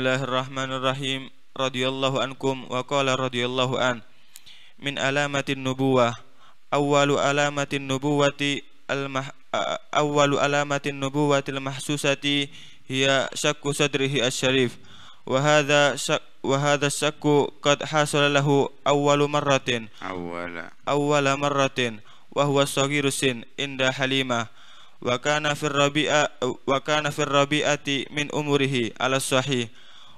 الله الرحمن الرحيم رضي الله عنكم وقال رضي الله عن من علامة النبوة أول علامة النبوة المح أول علامة النبوة المحسوسة هي شك صدره الشريف وهذا شك وهذا الشك قد حصل له أول مرة أول أول مرة وهو صغير السن عند حليمة وكان في الربيعة وكان في الربيعة من أمره على الصحيح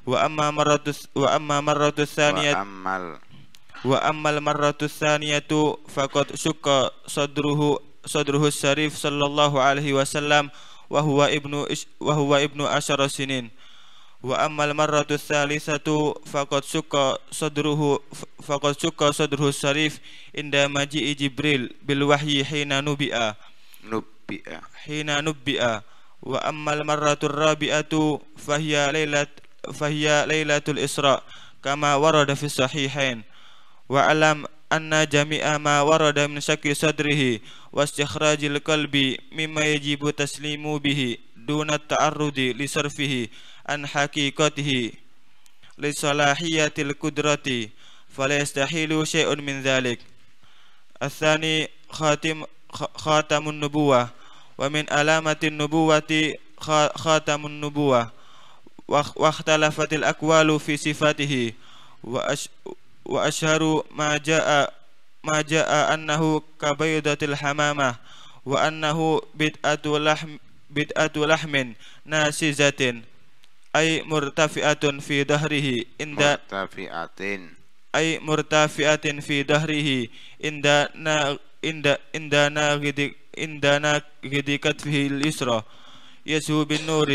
wa amma maratus wa amma marratus saniyat wa ammal wa ammal marratus saniyatu faqad syukka sadruhu sadruhu syarif sallallahu alaihi wasallam wa huwa ibnu wa huwa ibnu asyara sinin wa ammal marratus salisatu faqad syukka sadruhu faqad syukka sadruhu syarif inda maji jibril bil wahyi hina nubi'a nubi'a hina nubi'a wa ammal marratur rabi'atu fahiya lailat فهي ليلة الإسراء كما ورد في الصحيحين وأعلم أن جميع ما ورد من شك صدره واستخراج القلب مما يجب تسليم به دون التعرض لصرفه عن حقيقته لصلاحية القدرة فلا يستحيل شيء من ذلك الثاني خاتم خاتم النبوة ومن علامة النبوة خاتم النبوة واختلفت الأقوال في صفاته وأش وأشهر ما جاء ما جاء أنه كبيضة الحمامة وأنه بدءة لحم بدأة لحم ناسزة أي مرتفعة في ظهره عند مرتفعة أي مرتفعة في ظهره عند عند عند ناقد عند ناقد كتفه اليسرى يسهو بالنور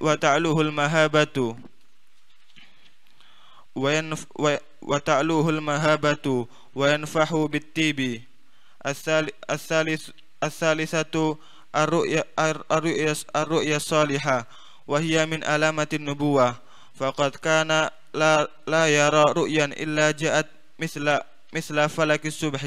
وتعلوه المهابة وينف وتعلوه المهابة وينفح بالطيب الثالث الثالثة الرؤيا الرؤيا الرؤيا الصالحة وهي من علامة النبوة فقد كان لا لا يرى رؤيا إلا جاءت مثل مثل فلك الصبح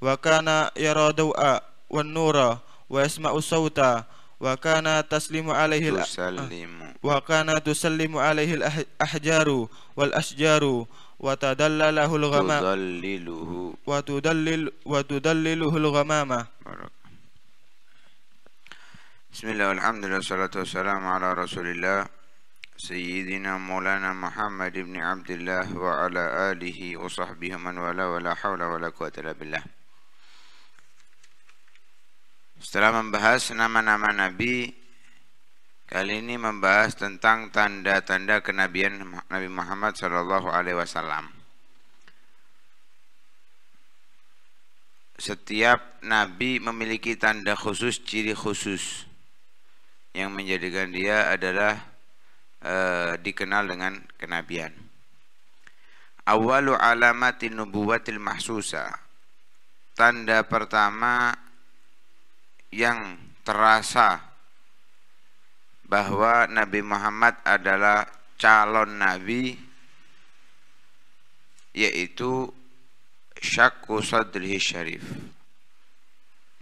وكان يرى ضوءا والنور ويسمع صوتا آه. وكان تسلم عليه تسلم وكان تسلم عليه الأحجار والأشجار وتدلله الغمام تدلله وتدلل وتدلله الغمامة بسم الله والحمد لله والصلاة والسلام على رسول الله سيدنا مولانا محمد بن عبد الله وعلى آله وصحبه من ولا ولا حول ولا قوة إلا بالله Setelah membahas nama-nama Nabi, kali ini membahas tentang tanda-tanda kenabian Nabi Muhammad SAW. Setiap nabi memiliki tanda khusus, ciri khusus yang menjadikan dia adalah e, dikenal dengan kenabian. Awalu alamatin nubuwatil mahsusa. Tanda pertama yang terasa bahwa Nabi Muhammad adalah calon nabi yaitu syakku sadrihi syarif.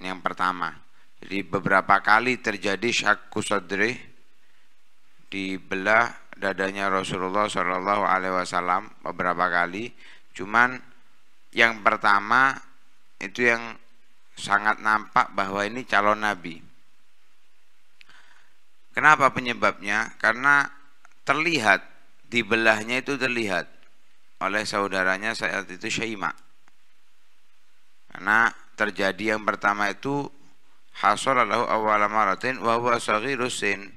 yang pertama. Jadi beberapa kali terjadi syakku sadri di belah dadanya Rasulullah Shallallahu Alaihi Wasallam beberapa kali. Cuman yang pertama itu yang sangat nampak bahwa ini calon nabi. Kenapa penyebabnya? Karena terlihat di belahnya itu terlihat oleh saudaranya saat itu Syaima. Karena terjadi yang pertama itu hasalallahu awwala maratin wa huwa saghirusin.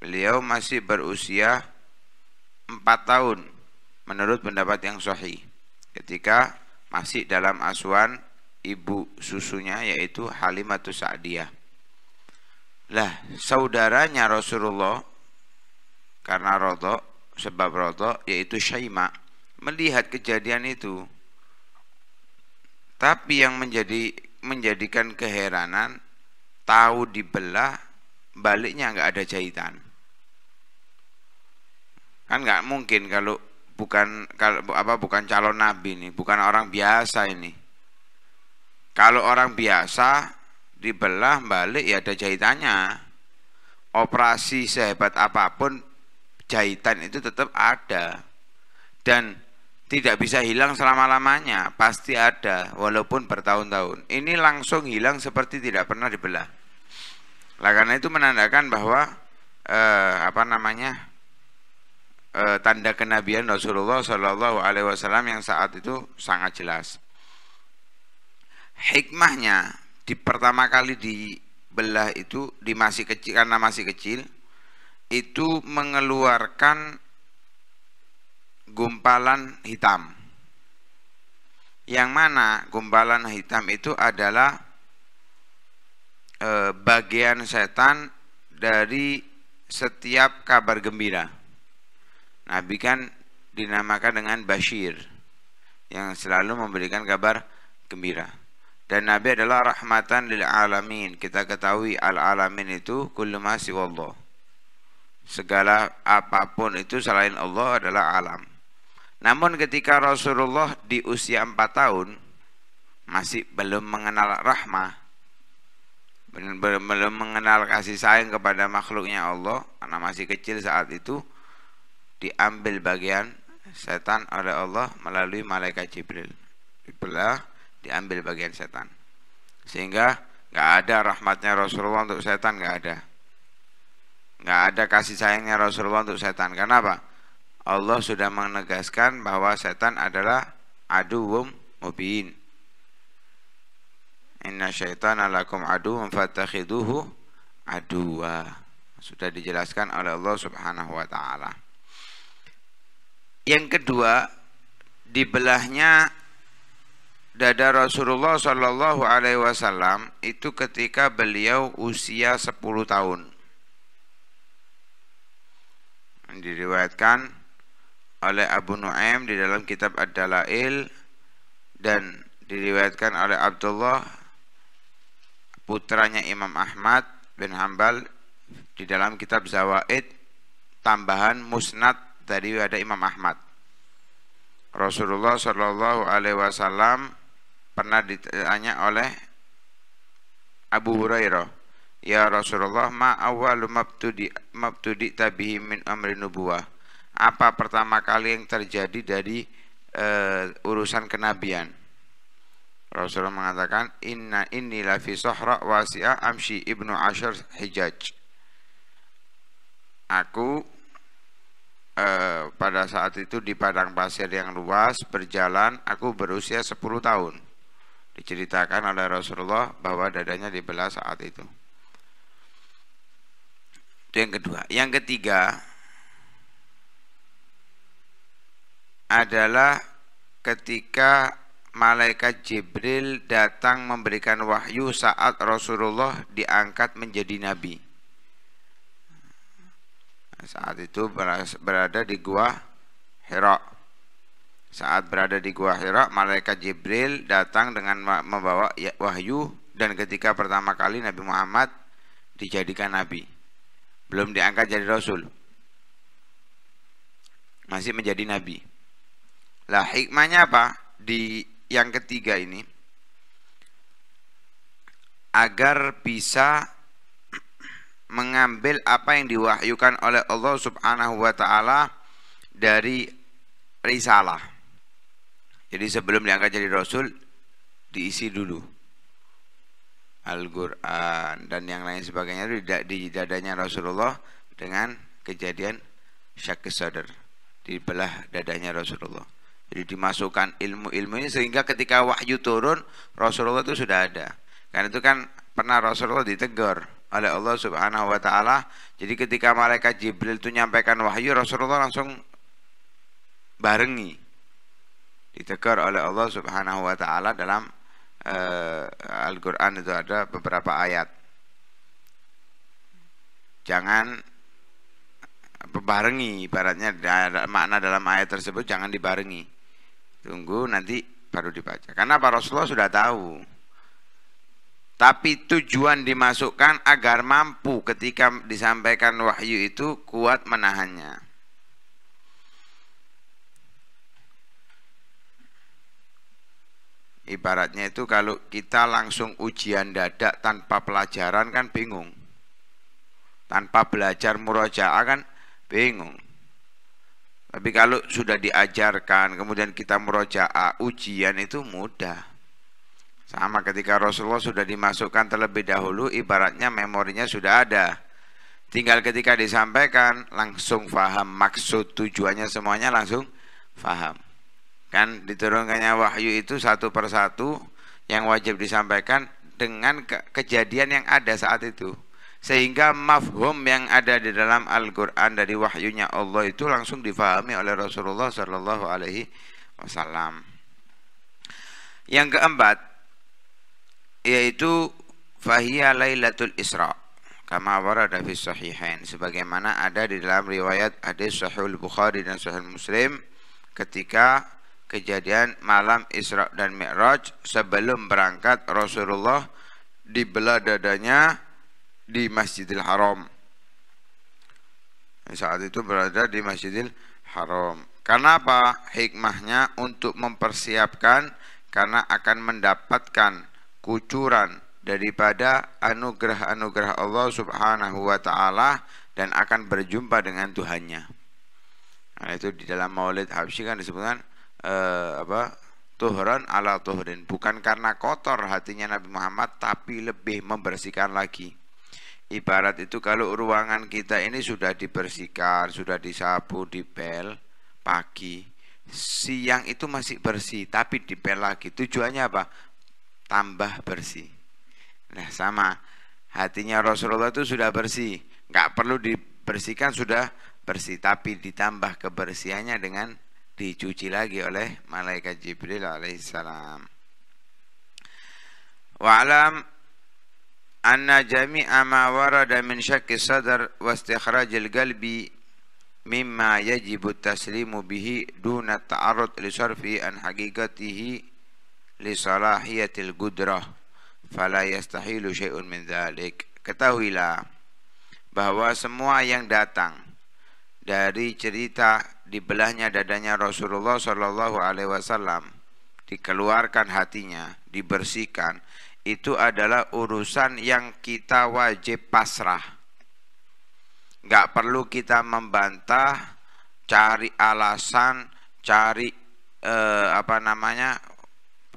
Beliau masih berusia 4 tahun menurut pendapat yang sahih ketika masih dalam asuhan ibu susunya yaitu Halimatus Sa'diyah. Lah, saudaranya Rasulullah karena roto, sebab roto yaitu Syaima melihat kejadian itu. Tapi yang menjadi menjadikan keheranan tahu dibelah baliknya nggak ada jahitan. Kan nggak mungkin kalau bukan kalau apa bukan calon nabi nih, bukan orang biasa ini kalau orang biasa dibelah balik ya ada jahitannya. Operasi sehebat apapun jahitan itu tetap ada dan tidak bisa hilang selama-lamanya, pasti ada walaupun bertahun-tahun. Ini langsung hilang seperti tidak pernah dibelah. Lah karena itu menandakan bahwa eh, apa namanya? Eh, tanda kenabian Rasulullah Shallallahu alaihi wasallam yang saat itu sangat jelas hikmahnya di pertama kali dibelah itu di masih kecil karena masih kecil itu mengeluarkan gumpalan hitam yang mana gumpalan hitam itu adalah e, bagian setan dari setiap kabar gembira Nabi kan dinamakan dengan Bashir yang selalu memberikan kabar gembira dan Nabi adalah rahmatan lil alamin. Kita ketahui al alamin itu kulumasi Allah. Segala apapun itu selain Allah adalah alam. Namun ketika Rasulullah di usia 4 tahun masih belum mengenal rahmah, belum mengenal kasih sayang kepada makhluknya Allah, karena masih kecil saat itu diambil bagian setan oleh Allah melalui malaikat Jibril. Dibelah diambil bagian setan sehingga nggak ada rahmatnya Rasulullah untuk setan nggak ada nggak ada kasih sayangnya Rasulullah untuk setan karena apa Allah sudah menegaskan bahwa setan adalah aduwum mubin inna syaitan lakum aduwum fattakhiduhu aduwa sudah dijelaskan oleh Allah subhanahu wa ta'ala yang kedua dibelahnya dada Rasulullah Shallallahu Alaihi Wasallam itu ketika beliau usia 10 tahun. Diriwayatkan oleh Abu Nuaim di dalam kitab Ad-Dalail dan diriwayatkan oleh Abdullah putranya Imam Ahmad bin Hambal di dalam kitab Zawaid tambahan musnad dari ada Imam Ahmad. Rasulullah Shallallahu Alaihi Wasallam pernah ditanya oleh Abu Hurairah Ya Rasulullah ma awalu mabtudi mabtudi tabihi min amri nubuwah apa pertama kali yang terjadi dari uh, urusan kenabian Rasulullah mengatakan inna inni la fi sahra wasi'a amshi ibnu ashar hijaj aku eh, pada saat itu di padang pasir yang luas berjalan aku berusia 10 tahun diceritakan oleh Rasulullah bahwa dadanya dibelah saat itu itu yang kedua yang ketiga adalah ketika malaikat Jibril datang memberikan wahyu saat Rasulullah diangkat menjadi nabi. Saat itu berada di gua Hira. Saat berada di Gua Hira, malaikat Jibril datang dengan membawa ya-, wahyu dan ketika pertama kali Nabi Muhammad dijadikan nabi. Belum diangkat jadi rasul. Masih menjadi nabi. Lah hikmahnya apa? Di yang ketiga ini agar bisa mengambil apa yang diwahyukan oleh Allah Subhanahu wa taala dari risalah. Jadi sebelum diangkat jadi rasul diisi dulu Al-Qur'an dan yang lain sebagainya itu di dadanya Rasulullah dengan kejadian syak sadar di belah dadanya Rasulullah. Jadi dimasukkan ilmu-ilmu ini sehingga ketika wahyu turun Rasulullah itu sudah ada. Karena itu kan pernah Rasulullah ditegur oleh Allah Subhanahu wa taala. Jadi ketika malaikat Jibril itu nyampaikan wahyu Rasulullah langsung barengi ditegur oleh Allah Subhanahu wa taala dalam uh, Al-Qur'an itu ada beberapa ayat. Jangan barengi ibaratnya makna dalam ayat tersebut jangan dibarengi. Tunggu nanti baru dibaca. Karena para Rasulullah sudah tahu. Tapi tujuan dimasukkan agar mampu ketika disampaikan wahyu itu kuat menahannya. Ibaratnya itu kalau kita langsung ujian dadak tanpa pelajaran kan bingung. Tanpa belajar muroja kan bingung. Tapi kalau sudah diajarkan kemudian kita muroja ujian itu mudah. Sama ketika Rasulullah sudah dimasukkan terlebih dahulu ibaratnya memorinya sudah ada. Tinggal ketika disampaikan langsung faham maksud tujuannya semuanya langsung faham kan diturunkannya wahyu itu satu persatu yang wajib disampaikan dengan ke kejadian yang ada saat itu sehingga mafhum yang ada di dalam Al-Qur'an dari wahyunya Allah itu langsung difahami oleh Rasulullah Shallallahu alaihi wasallam. Yang keempat yaitu fahiya lailatul Isra kama warada fi sahihain sebagaimana ada di dalam riwayat hadis sahih Bukhari dan sahih Muslim ketika kejadian malam Isra dan Mi'raj sebelum berangkat Rasulullah dibelah dadanya di Masjidil Haram. Saat itu berada di Masjidil Haram. Kenapa? Hikmahnya untuk mempersiapkan karena akan mendapatkan kucuran daripada anugerah-anugerah Allah Subhanahu wa taala dan akan berjumpa dengan Tuhannya. Nah, itu di dalam Maulid Habsyi kan disebutkan uh, apa tuhran ala tuhrin bukan karena kotor hatinya Nabi Muhammad tapi lebih membersihkan lagi ibarat itu kalau ruangan kita ini sudah dibersihkan sudah disapu dipel pagi siang itu masih bersih tapi dipel lagi tujuannya apa tambah bersih nah sama hatinya Rasulullah itu sudah bersih nggak perlu dibersihkan sudah bersih tapi ditambah kebersihannya dengan dicuci lagi oleh malaikat Jibril alaihissalam. Wa'lam anna jami'a ma warada min syakki sadar wa istikhrajil qalbi mimma yajibu taslimu bihi duna ta'arrud li sarfi an haqiqatihi li salahiyatil gudrah fala yastahilu syai'un min dhalik ketahuilah bahwa semua yang datang dari cerita di belahnya dadanya Rasulullah Shallallahu Alaihi Wasallam, dikeluarkan hatinya, dibersihkan, itu adalah urusan yang kita wajib pasrah. Gak perlu kita membantah, cari alasan, cari eh, apa namanya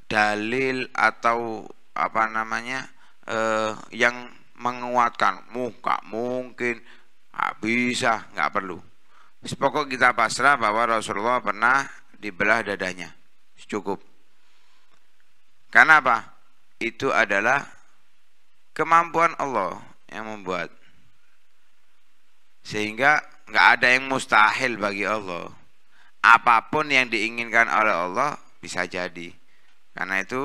dalil atau apa namanya eh, yang menguatkan muka mungkin bisa nggak perlu Sepokok kita pasrah bahwa Rasulullah pernah dibelah dadanya. Cukup. Karena apa? Itu adalah kemampuan Allah yang membuat. Sehingga nggak ada yang mustahil bagi Allah. Apapun yang diinginkan oleh Allah bisa jadi. Karena itu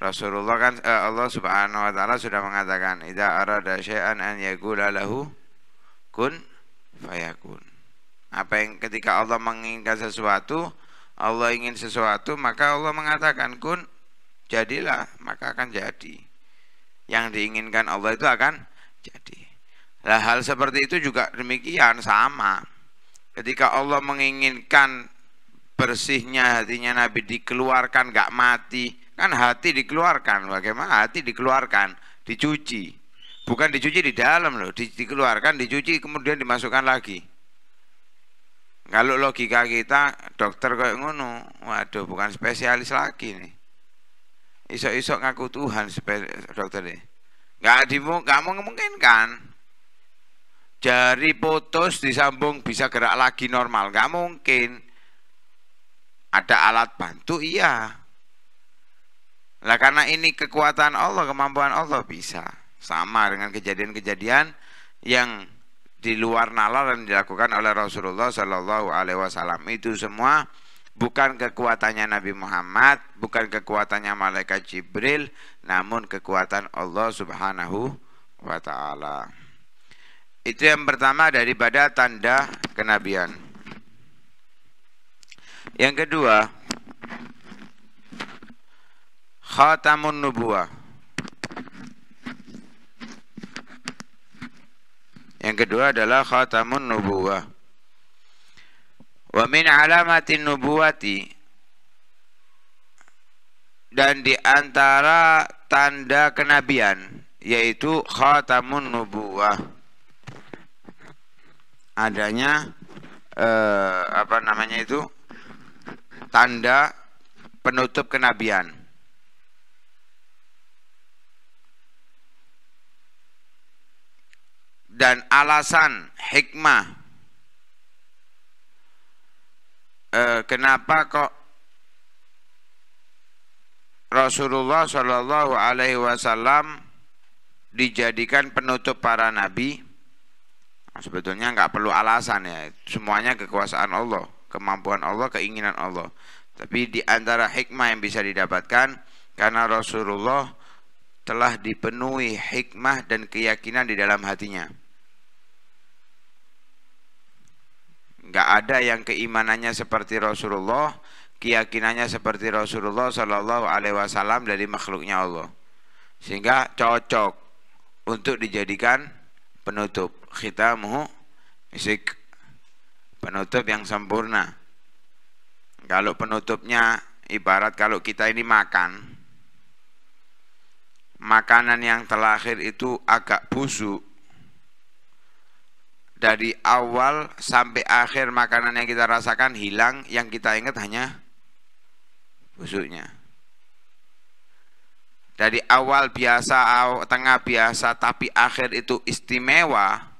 Rasulullah kan eh, Allah Subhanahu wa taala sudah mengatakan, "Idza arada syai'an an yaqula lahu kun fayakun." apa yang ketika Allah menginginkan sesuatu Allah ingin sesuatu maka Allah mengatakan kun jadilah maka akan jadi yang diinginkan Allah itu akan jadi nah, hal seperti itu juga demikian sama ketika Allah menginginkan bersihnya hatinya Nabi dikeluarkan gak mati kan hati dikeluarkan bagaimana hati dikeluarkan dicuci bukan dicuci di dalam loh di, dikeluarkan dicuci kemudian dimasukkan lagi kalau logika kita dokter kayak ngono, waduh bukan spesialis lagi nih. Isok-isok ngaku Tuhan dokter nih. Gak dimu, gak mau kan. Jari putus disambung bisa gerak lagi normal, gak mungkin. Ada alat bantu iya. Lah karena ini kekuatan Allah, kemampuan Allah bisa sama dengan kejadian-kejadian yang di luar nalar yang dilakukan oleh Rasulullah Shallallahu Alaihi Wasallam itu semua bukan kekuatannya Nabi Muhammad, bukan kekuatannya malaikat Jibril, namun kekuatan Allah Subhanahu wa taala. Itu yang pertama daripada tanda kenabian. Yang kedua, khatamun nubuah Yang kedua adalah khatamun nubuwah. Wa min alamatin nubuwati dan di antara tanda kenabian yaitu khatamun nubuwah. Adanya eh, apa namanya itu tanda penutup kenabian. dan alasan hikmah e, kenapa kok Rasulullah Shallallahu Alaihi Wasallam dijadikan penutup para nabi nah, sebetulnya nggak perlu alasan ya semuanya kekuasaan Allah kemampuan Allah keinginan Allah tapi di antara hikmah yang bisa didapatkan karena Rasulullah telah dipenuhi hikmah dan keyakinan di dalam hatinya. nggak ada yang keimanannya seperti Rasulullah, keyakinannya seperti Rasulullah Shallallahu Alaihi Wasallam dari makhluknya Allah, sehingga cocok untuk dijadikan penutup kita mau musik penutup yang sempurna. Kalau penutupnya ibarat kalau kita ini makan, makanan yang terakhir itu agak busuk, dari awal sampai akhir makanan yang kita rasakan hilang yang kita ingat hanya busuknya dari awal biasa tengah biasa tapi akhir itu istimewa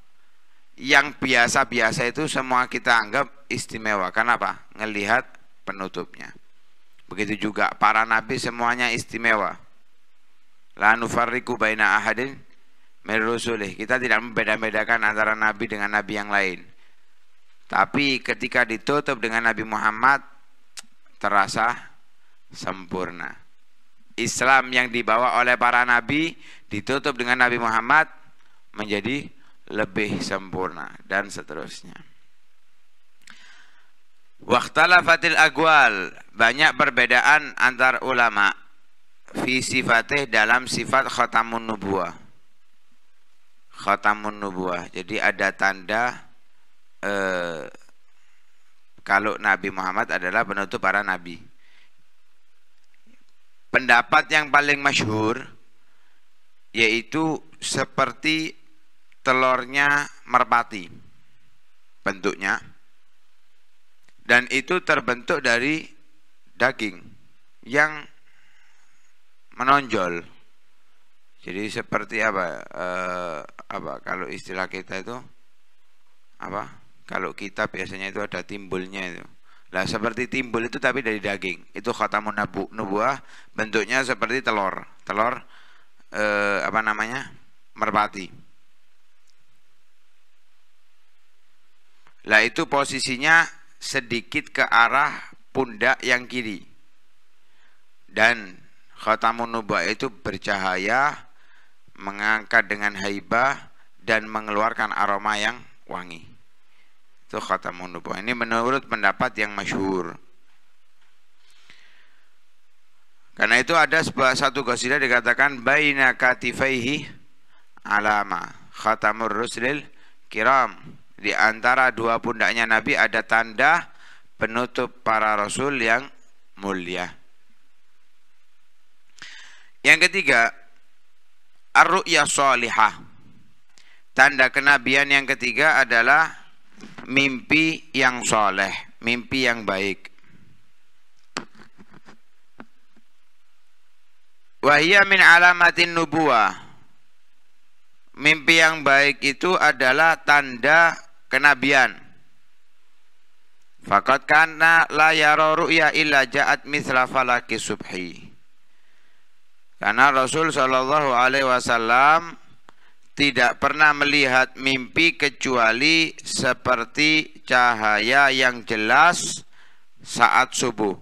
yang biasa-biasa itu semua kita anggap istimewa kenapa ngelihat penutupnya begitu juga para nabi semuanya istimewa la nufarriqu baina ahadin merusulih. Kita tidak membeda-bedakan antara nabi dengan nabi yang lain. Tapi ketika ditutup dengan Nabi Muhammad terasa sempurna. Islam yang dibawa oleh para nabi ditutup dengan Nabi Muhammad menjadi lebih sempurna dan seterusnya. Waktalafatil agwal banyak perbedaan antar ulama fi sifatih dalam sifat khatamun nubuah khatamun nubuah. Jadi ada tanda eh, kalau Nabi Muhammad adalah penutup para nabi. Pendapat yang paling masyhur yaitu seperti telurnya merpati bentuknya dan itu terbentuk dari daging yang menonjol jadi seperti apa eh, apa kalau istilah kita itu apa? Kalau kita biasanya itu ada timbulnya itu. Lah seperti timbul itu tapi dari daging. Itu khatamun nabu, nubuah bentuknya seperti telur. Telur eh, apa namanya? merpati. Lah itu posisinya sedikit ke arah pundak yang kiri. Dan khatamun nubuah itu bercahaya mengangkat dengan haibah dan mengeluarkan aroma yang wangi. Itu kata nubuah. Ini menurut pendapat yang masyhur. Karena itu ada sebuah satu qasidah dikatakan baina katifaihi alama khatamur rusulil kiram. Di antara dua pundaknya Nabi ada tanda penutup para rasul yang mulia. Yang ketiga, Ar-ru'ya salihah. Tanda kenabian yang ketiga adalah mimpi yang soleh, mimpi yang baik. Wahia min alamatin nubuah. Mimpi yang baik itu adalah tanda kenabian. Fakat karena la yara ru'ya illa ja'at mithla falaki subhi. Karena Rasul Shallallahu Alaihi Wasallam tidak pernah melihat mimpi kecuali seperti cahaya yang jelas saat subuh.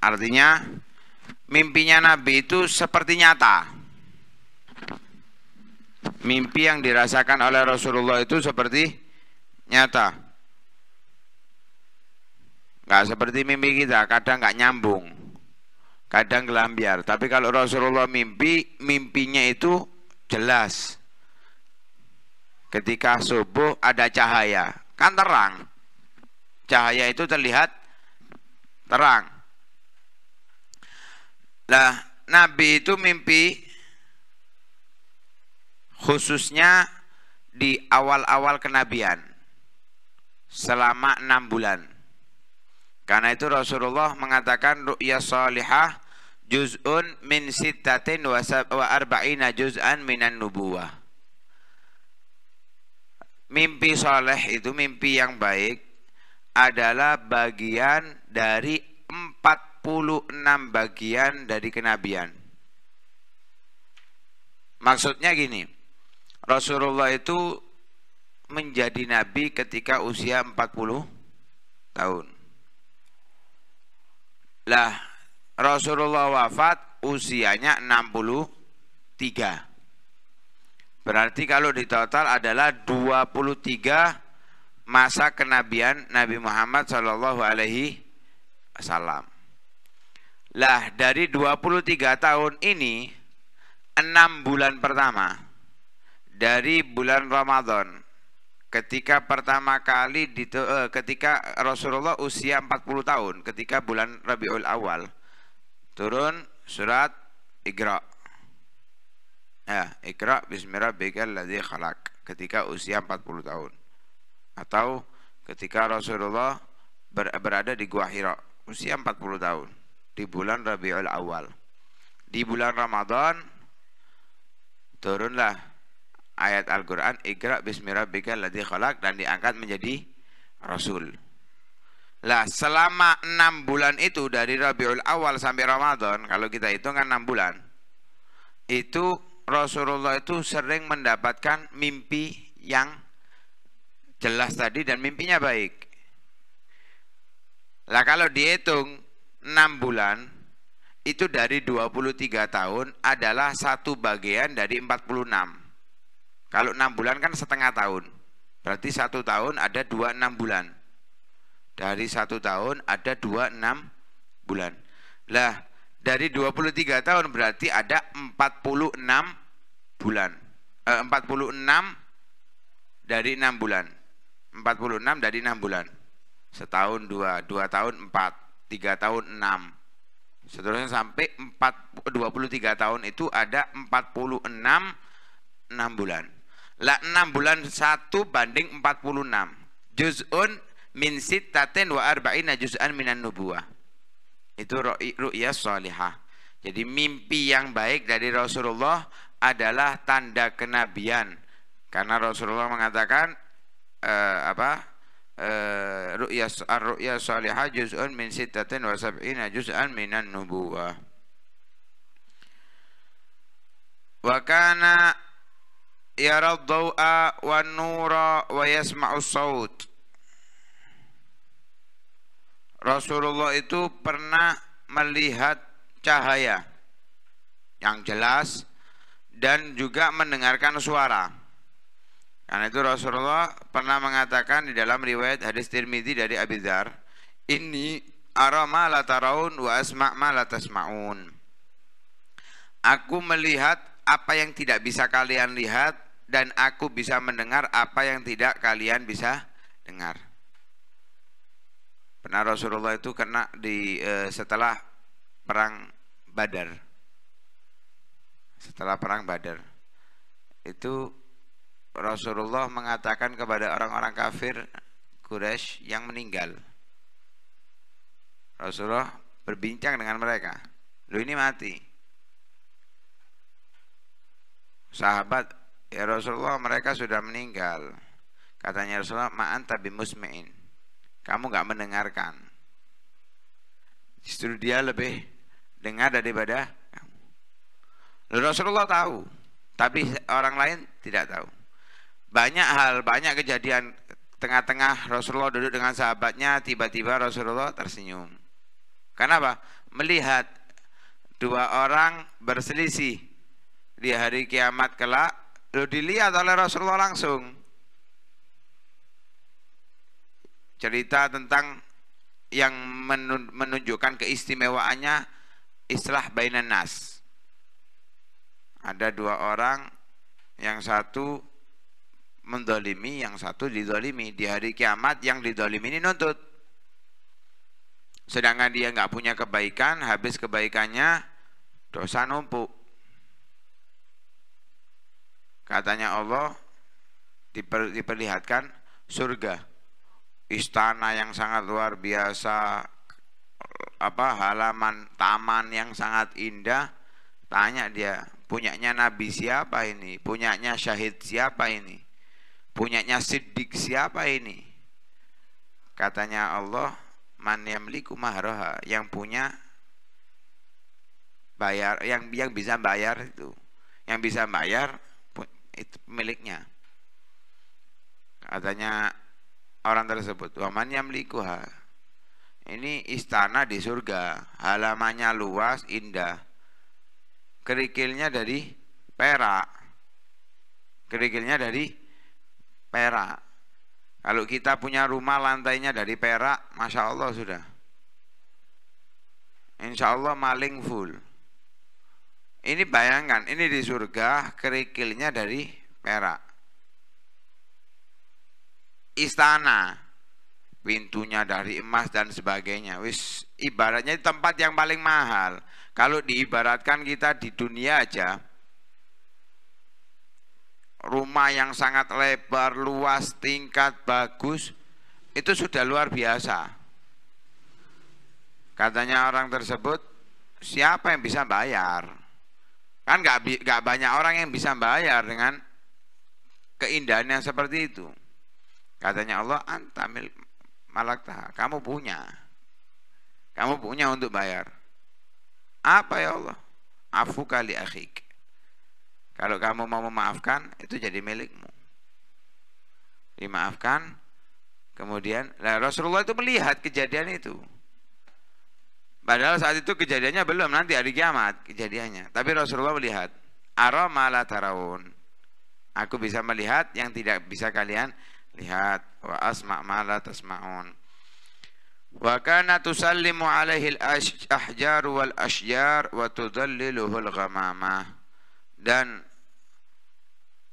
Artinya mimpinya Nabi itu seperti nyata. Mimpi yang dirasakan oleh Rasulullah itu seperti nyata. Gak seperti mimpi kita, kadang gak nyambung kadang gelambiar. Tapi kalau Rasulullah mimpi, mimpinya itu jelas. Ketika subuh ada cahaya, kan terang. Cahaya itu terlihat terang. Lah, Nabi itu mimpi khususnya di awal-awal kenabian selama enam bulan. Karena itu Rasulullah mengatakan ru'ya salihah juz'un min sittatin wa, wa arba'ina juz'an minan nubuwa. Mimpi soleh itu mimpi yang baik adalah bagian dari 46 bagian dari kenabian. Maksudnya gini, Rasulullah itu menjadi nabi ketika usia 40 tahun. Lah Rasulullah wafat usianya 63. Berarti kalau ditotal adalah 23 masa kenabian Nabi Muhammad Shallallahu alaihi wasallam. Lah dari 23 tahun ini 6 bulan pertama dari bulan Ramadan ketika pertama kali di, uh, eh, ketika Rasulullah usia 40 tahun ketika bulan Rabiul Awal turun surat Iqra ya Iqra bismirabbikal ladzi Khalak ketika usia 40 tahun atau ketika Rasulullah ber, berada di Gua Hira usia 40 tahun di bulan Rabiul Awal di bulan Ramadan turunlah ayat Al-Quran Iqra bismi rabbika ladhi khalaq dan diangkat menjadi Rasul lah selama enam bulan itu dari Rabiul Awal sampai Ramadan kalau kita hitung kan enam bulan itu Rasulullah itu sering mendapatkan mimpi yang jelas tadi dan mimpinya baik lah kalau dihitung enam bulan itu dari 23 tahun adalah satu bagian dari 46 kalau enam bulan kan setengah tahun. Berarti satu tahun ada dua enam bulan. Dari satu tahun ada dua enam bulan. Lah dari 23 tahun berarti ada 46 bulan. Eh, 46 dari enam bulan. 46 dari enam bulan. Setahun dua, dua tahun empat, tiga tahun enam. Seterusnya sampai 4, 23 tahun itu ada 46 enam bulan. La 6 bulan 1 banding 46 juz'un min sittatin wa arba'ina juz'an minan nubuah. itu ru'ya salihah jadi mimpi yang baik dari Rasulullah adalah tanda kenabian karena Rasulullah mengatakan uh, apa uh, ru'ya ru'ya salihah juz'un min sittatin wa sab'ina juz'an minan nubuah. wa kana yara dhaw'a wa nura wa yasma'u saut Rasulullah itu pernah melihat cahaya yang jelas dan juga mendengarkan suara. Karena itu Rasulullah pernah mengatakan di dalam riwayat hadis Tirmidzi dari Abi Dzar, "Ini aroma ma la wa asma' ma Aku melihat apa yang tidak bisa kalian lihat dan aku bisa mendengar apa yang tidak kalian bisa dengar. Pernah Rasulullah itu kena di e, setelah perang Badar. Setelah perang Badar. Itu Rasulullah mengatakan kepada orang-orang kafir Quraisy yang meninggal. Rasulullah berbincang dengan mereka. Lu ini mati. Sahabat Ya Rasulullah mereka sudah meninggal. Katanya Rasulullah, ma'an tabi musmi'in. Kamu nggak mendengarkan. Justru dia lebih dengar daripada kamu. Rasulullah tahu, tapi orang lain tidak tahu. Banyak hal, banyak kejadian tengah-tengah Rasulullah duduk dengan sahabatnya, tiba-tiba Rasulullah tersenyum. Kenapa? Melihat dua orang berselisih di hari kiamat kelak Lo dilihat oleh Rasulullah langsung. Cerita tentang yang menunjukkan keistimewaannya istilah bainan nas. Ada dua orang, yang satu mendolimi, yang satu didolimi. Di hari kiamat yang didolimi ini nuntut. Sedangkan dia nggak punya kebaikan, habis kebaikannya dosa numpuk katanya Allah diper, diperlihatkan surga istana yang sangat luar biasa apa halaman taman yang sangat indah tanya dia punyanya nabi siapa ini punyanya syahid siapa ini punyanya siddiq siapa ini katanya Allah man yamliku yang punya bayar yang yang bisa bayar itu yang bisa bayar itu miliknya katanya orang tersebut waman yamlikuha ini istana di surga halamannya luas indah kerikilnya dari perak kerikilnya dari perak kalau kita punya rumah lantainya dari perak Masya Allah sudah Insya Allah maling full ini bayangkan, ini di surga kerikilnya dari perak. Istana, pintunya dari emas dan sebagainya. Wis ibaratnya tempat yang paling mahal. Kalau diibaratkan kita di dunia aja, rumah yang sangat lebar, luas, tingkat bagus, itu sudah luar biasa. Katanya orang tersebut, siapa yang bisa bayar? Kan nggak nggak banyak orang yang bisa bayar dengan keindahan yang seperti itu. Katanya Allah antamil malakta, kamu punya. Kamu punya untuk bayar. Apa ya Allah? Afu kali akhik. Kalau kamu mau memaafkan, itu jadi milikmu. Dimaafkan, kemudian nah Rasulullah itu melihat kejadian itu. Padahal saat itu kejadiannya belum, nanti hari kiamat kejadiannya. Tapi Rasulullah melihat, Ara mala tarawun. Aku bisa melihat yang tidak bisa kalian lihat. Wa asma mala tasma'un. Wa kana tusallimu alaihi al-ahjar wal ashjar wa tudalliluhu al-ghamamah. Dan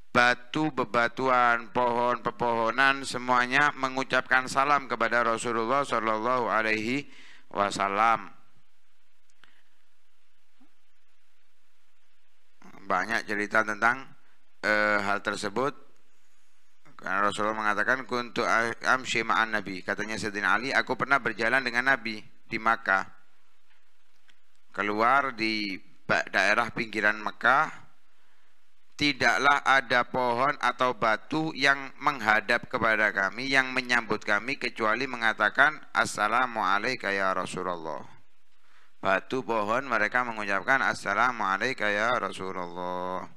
batu bebatuan pohon pepohonan semuanya mengucapkan salam kepada Rasulullah Shallallahu Alaihi Wasallam banyak cerita tentang uh, hal tersebut karena Rasulullah mengatakan kuntu amshi ma'an nabi katanya Sayyidina Ali aku pernah berjalan dengan nabi di Makkah keluar di daerah pinggiran Mekah tidaklah ada pohon atau batu yang menghadap kepada kami yang menyambut kami kecuali mengatakan assalamualaikum ya Rasulullah batu pohon mereka mengucapkan assalamualaikum ya Rasulullah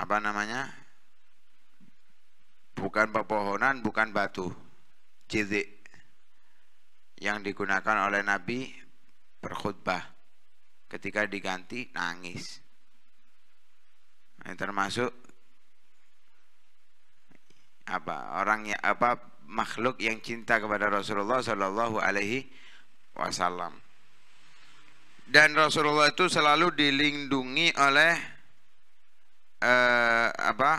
apa namanya bukan pepohonan bukan batu cizik yang digunakan oleh Nabi berkhutbah ketika diganti nangis yang termasuk apa orang yang apa makhluk yang cinta kepada Rasulullah Shallallahu Alaihi Wasallam. Dan Rasulullah itu selalu dilindungi oleh uh, apa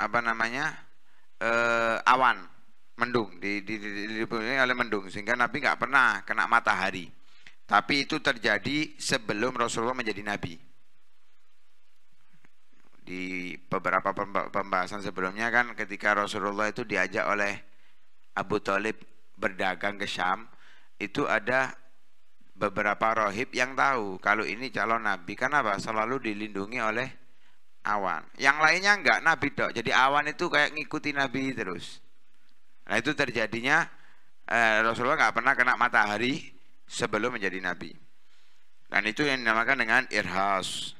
apa namanya Uh, awan mendung di, di, di, dilindungi oleh mendung sehingga Nabi nggak pernah kena matahari. Tapi itu terjadi sebelum Rasulullah menjadi Nabi di beberapa pembahasan sebelumnya kan ketika Rasulullah itu diajak oleh Abu Talib berdagang ke Syam itu ada beberapa rohib yang tahu kalau ini calon nabi karena apa selalu dilindungi oleh awan yang lainnya enggak nabi dok jadi awan itu kayak ngikuti nabi terus nah itu terjadinya eh, Rasulullah nggak pernah kena matahari sebelum menjadi nabi dan itu yang dinamakan dengan irhas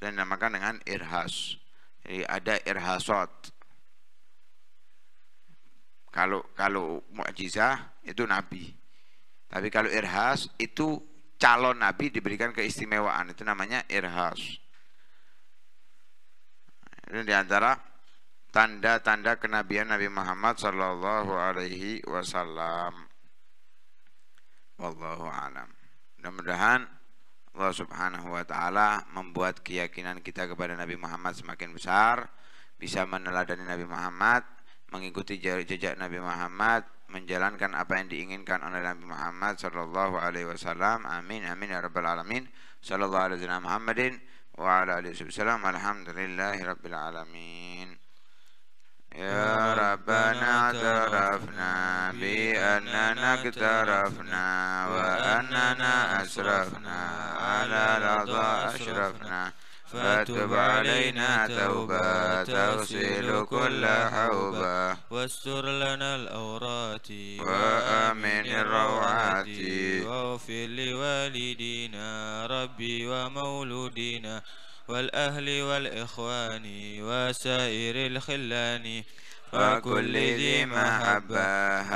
dan dinamakan dengan irhas. Jadi ada irhasot. Kalau kalau mukjizah itu nabi. Tapi kalau irhas itu calon nabi diberikan keistimewaan itu namanya irhas. Ini diantara tanda-tanda kenabian Nabi Muhammad Sallallahu Alaihi Wasallam. Wallahu alam. Mudah-mudahan Allah Subhanahu wa taala membuat keyakinan kita kepada Nabi Muhammad semakin besar, bisa meneladani Nabi Muhammad, mengikuti jejak Nabi Muhammad, menjalankan apa yang diinginkan oleh Nabi Muhammad sallallahu alaihi wasallam. Amin amin ya rabbal alamin. Sallallahu alaihi wasallam Muhammadin wa ala alihi wasallam. Alhamdulillahirabbil alamin. يا ربنا اعترفنا بأننا اقترفنا وأننا أسرفنا على رضا أشرفنا فاتب علينا توبة تغسل كل حوبة واستر لنا الأورات وآمن الروعات واغفر لوالدينا ربي ومولودينا والأهل والإخوان وسائر الخلان وكل ذي محبة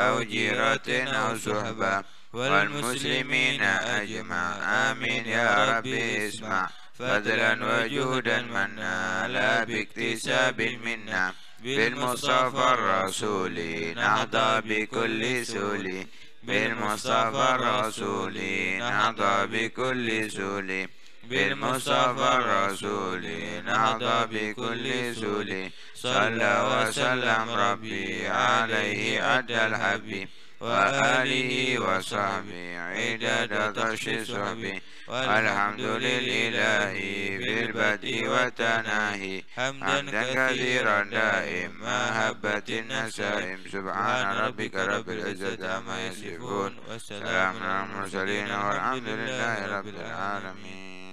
أو جيرة أو صحبة والمسلمين أجمع آمين يا ربي اسمع فضلا وجهدا منا لا باكتساب منا بالمصطفى الرسول نهضى بكل سولي بالمصطفى الرسول نهضى بكل سولي بالمصطفى الرسول نهضى بكل سول صلى وسلم ربي عليه أدى الحبيب وآله وصحبه عدد طش صحبي والحمد لله بالبدء والتناهي حمدا كثيرا ما هبت النسائم سبحان ربك رب العزة عما يصفون والسلام على المرسلين والحمد لله رب العالمين